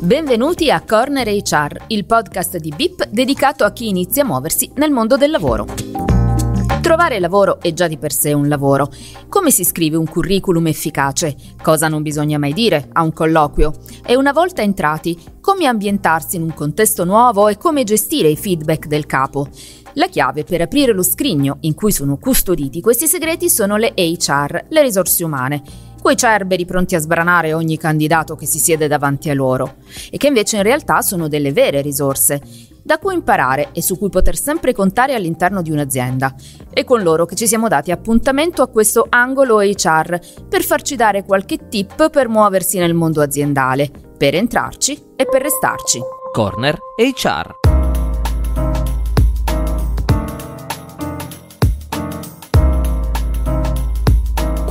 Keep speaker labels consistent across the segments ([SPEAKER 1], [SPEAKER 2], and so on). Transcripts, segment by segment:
[SPEAKER 1] Benvenuti a Corner HR, il podcast di BIP dedicato a chi inizia a muoversi nel mondo del lavoro. Trovare lavoro è già di per sé un lavoro. Come si scrive un curriculum efficace? Cosa non bisogna mai dire a un colloquio? E una volta entrati, come ambientarsi in un contesto nuovo e come gestire i feedback del capo? La chiave per aprire lo scrigno in cui sono custoditi questi segreti sono le HR, le risorse umane, quei cerberi pronti a sbranare ogni candidato che si siede davanti a loro, e che invece in realtà sono delle vere risorse, da cui imparare e su cui poter sempre contare all'interno di un'azienda. È con loro che ci siamo dati appuntamento a questo angolo HR per farci dare qualche tip per muoversi nel mondo aziendale, per entrarci e per restarci. Corner HR.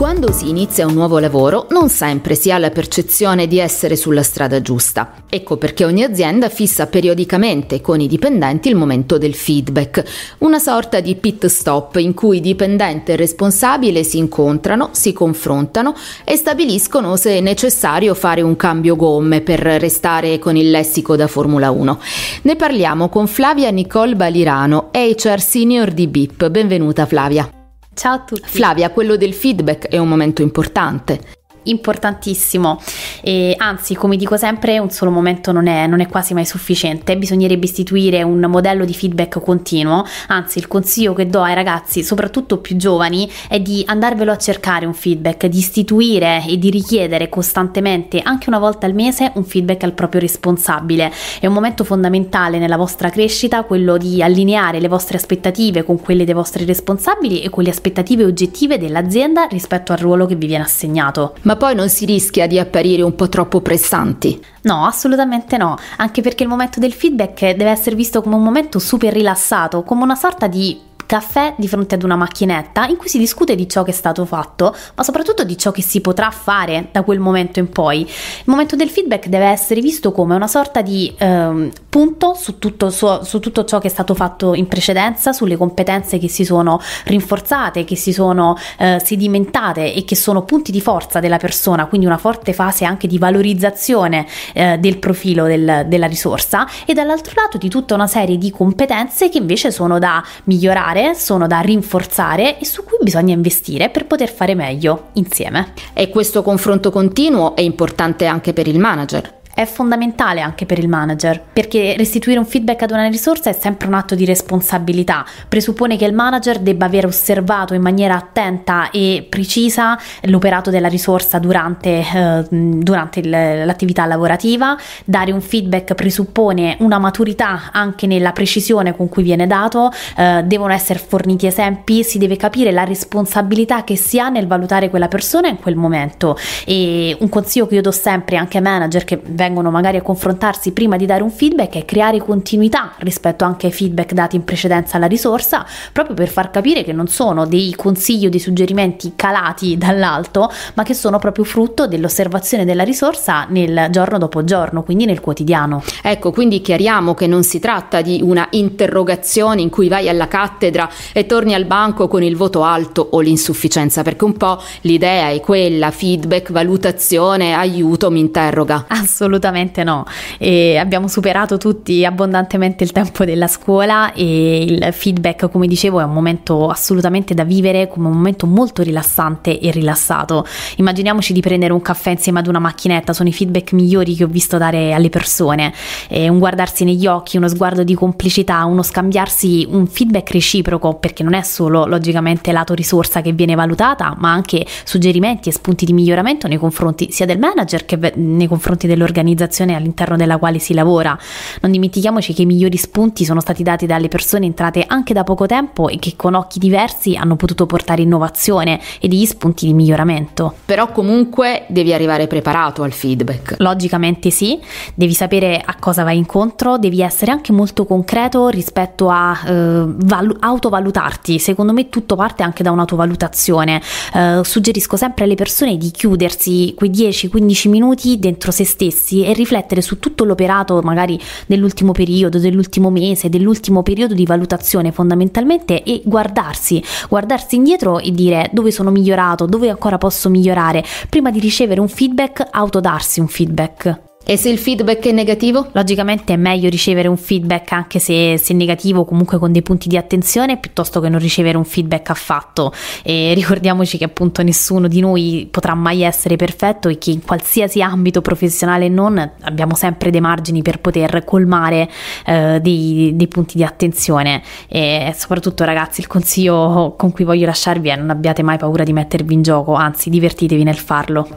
[SPEAKER 1] Quando si inizia un nuovo lavoro non sempre si ha la percezione di essere sulla strada giusta. Ecco perché ogni azienda fissa periodicamente con i dipendenti il momento del feedback, una sorta di pit stop in cui dipendente e responsabile si incontrano, si confrontano e stabiliscono se è necessario fare un cambio gomme per restare con il lessico da Formula 1. Ne parliamo con Flavia Nicole Balirano, HR Senior di BIP. Benvenuta Flavia. Ciao a tutti. Flavia, quello del feedback
[SPEAKER 2] è un momento importante importantissimo e anzi come dico sempre un solo momento non è, non è quasi mai sufficiente, bisognerebbe istituire un modello di feedback continuo, anzi il consiglio che do ai ragazzi soprattutto più giovani è di andarvelo a cercare un feedback, di istituire e di richiedere costantemente anche una volta al mese un feedback al proprio responsabile, è un momento fondamentale nella vostra crescita quello di allineare le vostre aspettative con quelle dei vostri responsabili e con le aspettative oggettive dell'azienda rispetto al ruolo che vi viene assegnato. Ma poi non si rischia di apparire un po' troppo pressanti. No, assolutamente no, anche perché il momento del feedback deve essere visto come un momento super rilassato, come una sorta di caffè di fronte ad una macchinetta in cui si discute di ciò che è stato fatto, ma soprattutto di ciò che si potrà fare da quel momento in poi. Il momento del feedback deve essere visto come una sorta di eh, punto su tutto, su, su tutto, ciò che è stato fatto in precedenza, sulle competenze che si sono rinforzate, che si sono eh, sedimentate e che sono punti di forza della persona, quindi una forte fase anche di valorizzazione eh, del profilo del, della risorsa e dall'altro lato di tutta una serie di competenze che invece sono da migliorare migliorare, sono da rinforzare e su cui bisogna investire per poter fare meglio insieme. E questo confronto continuo è importante anche per il manager è fondamentale anche per il manager, perché restituire un feedback ad una risorsa è sempre un atto di responsabilità, presuppone che il manager debba aver osservato in maniera attenta e precisa l'operato della risorsa durante, eh, durante l'attività lavorativa, dare un feedback presuppone una maturità anche nella precisione con cui viene dato, eh, devono essere forniti esempi, si deve capire la responsabilità che si ha nel valutare quella persona in quel momento e un consiglio che io do sempre anche ai manager che vengono vengono magari a confrontarsi prima di dare un feedback e creare continuità rispetto anche ai feedback dati in precedenza alla risorsa, proprio per far capire che non sono dei consigli o dei suggerimenti calati dall'alto, ma che sono proprio frutto dell'osservazione della risorsa nel giorno dopo giorno, quindi nel quotidiano. Ecco, quindi chiariamo che non si tratta di una
[SPEAKER 1] interrogazione in cui vai alla cattedra e torni al banco con il voto alto o l'insufficienza,
[SPEAKER 2] perché un po' l'idea è quella, feedback, valutazione, aiuto, mi interroga. Assolutamente assolutamente no. E abbiamo superato tutti abbondantemente il tempo della scuola e il feedback, come dicevo, è un momento assolutamente da vivere come un momento molto rilassante e rilassato. Immaginiamoci di prendere un caffè insieme ad una macchinetta, sono i feedback migliori che ho visto dare alle persone. E un guardarsi negli occhi, uno sguardo di complicità, uno scambiarsi un feedback reciproco, perché non è solo logicamente lato risorsa che viene valutata, ma anche suggerimenti e spunti di miglioramento nei confronti sia del manager che nei confronti dell'organizzazione l'organizzazione all'interno della quale si lavora. Non dimentichiamoci che i migliori spunti sono stati dati dalle persone entrate anche da poco tempo e che con occhi diversi hanno potuto portare innovazione e degli spunti di miglioramento. Però comunque devi arrivare preparato al feedback. Logicamente sì, devi sapere a cosa vai incontro, devi essere anche molto concreto rispetto a eh, val- autovalutarti. Secondo me tutto parte anche da un'autovalutazione. Eh, suggerisco sempre alle persone di chiudersi quei 10-15 minuti dentro se stessi stessi e riflettere su tutto l'operato magari dell'ultimo periodo, dell'ultimo mese, dell'ultimo periodo di valutazione fondamentalmente e guardarsi, guardarsi indietro e dire dove sono migliorato, dove ancora posso migliorare, prima di ricevere un feedback, autodarsi un feedback. E se il feedback è negativo? Logicamente è meglio ricevere un feedback anche se, se negativo, comunque con dei punti di attenzione, piuttosto che non ricevere un feedback affatto. E ricordiamoci che appunto nessuno di noi potrà mai essere perfetto e che in qualsiasi ambito professionale non abbiamo sempre dei margini per poter colmare eh, dei, dei, punti di attenzione. E soprattutto ragazzi il consiglio con cui voglio lasciarvi è non abbiate mai paura di mettervi in gioco, anzi divertitevi nel farlo.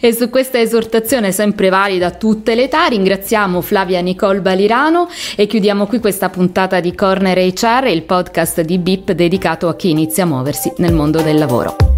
[SPEAKER 1] E su questa esortazione
[SPEAKER 2] sempre valida
[SPEAKER 1] tutti tutte le età. Ringraziamo Flavia Nicole Balirano e chiudiamo qui questa puntata di Corner HR, il podcast di BIP dedicato a chi inizia a muoversi nel mondo del lavoro.